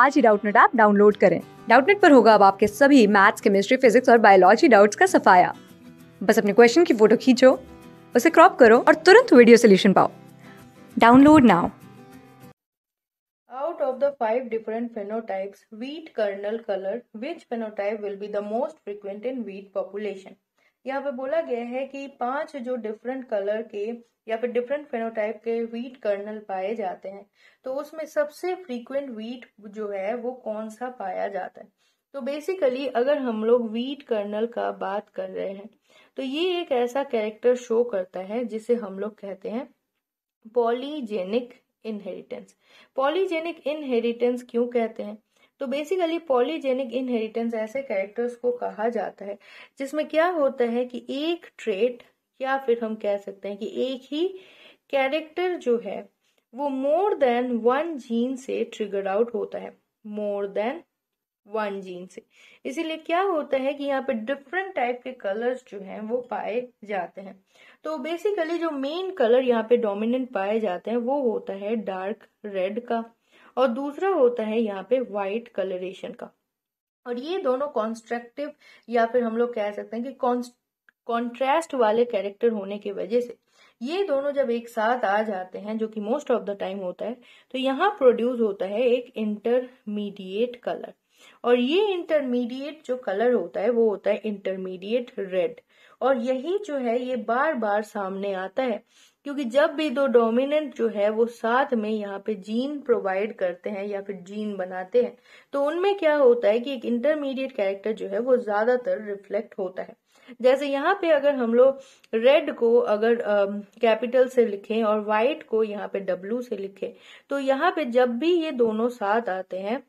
आज ही Doubtnut app download करें डाउटनेट पर होगा अब आपके सभी मैथ्स केमिस्ट्री फिजिक्स और बायोलॉजी डाउट्स का सफाया बस अपने क्वेश्चन की फोटो खींचो उसे क्रॉप करो और तुरंत वीडियो सोल्यूशन पाओ download now Out of the five different phenotypes, wheat kernel color, which phenotype will be the most frequent in wheat population? यहाँ पे बोला गया है कि पांच जो डिफरेंट कलर के या फिर डिफरेंट फेनोटाइप के व्हीट कर्नल पाए जाते हैं तो उसमें सबसे फ्रीक्वेंट व्हीट जो है वो कौन सा पाया जाता है तो बेसिकली अगर हम लोग व्हीट कर्नल का बात कर रहे हैं तो ये एक ऐसा कैरेक्टर शो करता है जिसे हम लोग कहते हैं पॉलीजेनिक इनहेरिटेंस पॉलीजेनिक इनहेरिटेंस क्यों कहते हैं तो बेसिकली पॉलीजेनिक इनहेरिटेंस ऐसे कैरेक्टर्स को कहा जाता है जिसमें क्या होता है कि एक ट्रेट या फिर हम कह सकते हैं कि एक ही कैरेक्टर जो है वो मोर देन वन जीन से ट्रिगर आउट होता है मोर देन वन जीन से इसीलिए क्या होता है कि यहाँ पे डिफरेंट टाइप के कलर्स जो हैं वो पाए जाते हैं तो बेसिकली जो मेन कलर यहाँ पे डोमिनेंट पाए जाते हैं वो होता है डार्क रेड का और दूसरा होता है यहाँ पे वाइट कलरेशन का और ये दोनों कॉन्स्ट्रक्टिव या फिर हम लोग कह सकते हैं कि कॉन्ट्रास्ट वाले कैरेक्टर होने की वजह से ये दोनों जब एक साथ आ जाते हैं जो कि मोस्ट ऑफ द टाइम होता है तो यहाँ प्रोड्यूस होता है एक इंटरमीडिएट कलर और ये इंटरमीडिएट जो कलर होता है वो होता है इंटरमीडिएट रेड और यही जो है ये बार बार सामने आता है क्योंकि जब भी दो डोमिनेंट जो है वो साथ में यहाँ पे जीन प्रोवाइड करते हैं या फिर जीन बनाते हैं तो उनमें क्या होता है कि एक इंटरमीडिएट कैरेक्टर जो है वो ज्यादातर रिफ्लेक्ट होता है जैसे यहाँ पे अगर हम लोग रेड को अगर कैपिटल से लिखें और व्हाइट को यहाँ पे डब्लू से लिखें तो यहाँ पे जब भी ये दोनों साथ आते हैं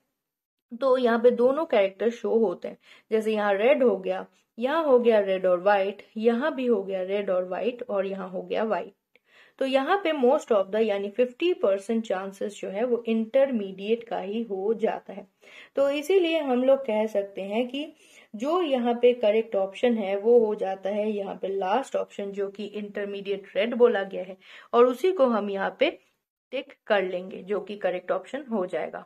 तो यहाँ पे दोनों कैरेक्टर शो होते हैं जैसे यहाँ रेड हो गया यहाँ हो गया रेड और व्हाइट यहाँ भी हो गया रेड और व्हाइट और यहाँ हो गया वाइट तो यहाँ पे मोस्ट ऑफ द यानी 50 परसेंट चांसेस जो है वो इंटरमीडिएट का ही हो जाता है तो इसीलिए हम लोग कह सकते हैं कि जो यहाँ पे करेक्ट ऑप्शन है वो हो जाता है यहाँ पे लास्ट ऑप्शन जो कि इंटरमीडिएट रेड बोला गया है और उसी को हम यहाँ पे टिक कर लेंगे जो कि करेक्ट ऑप्शन हो जाएगा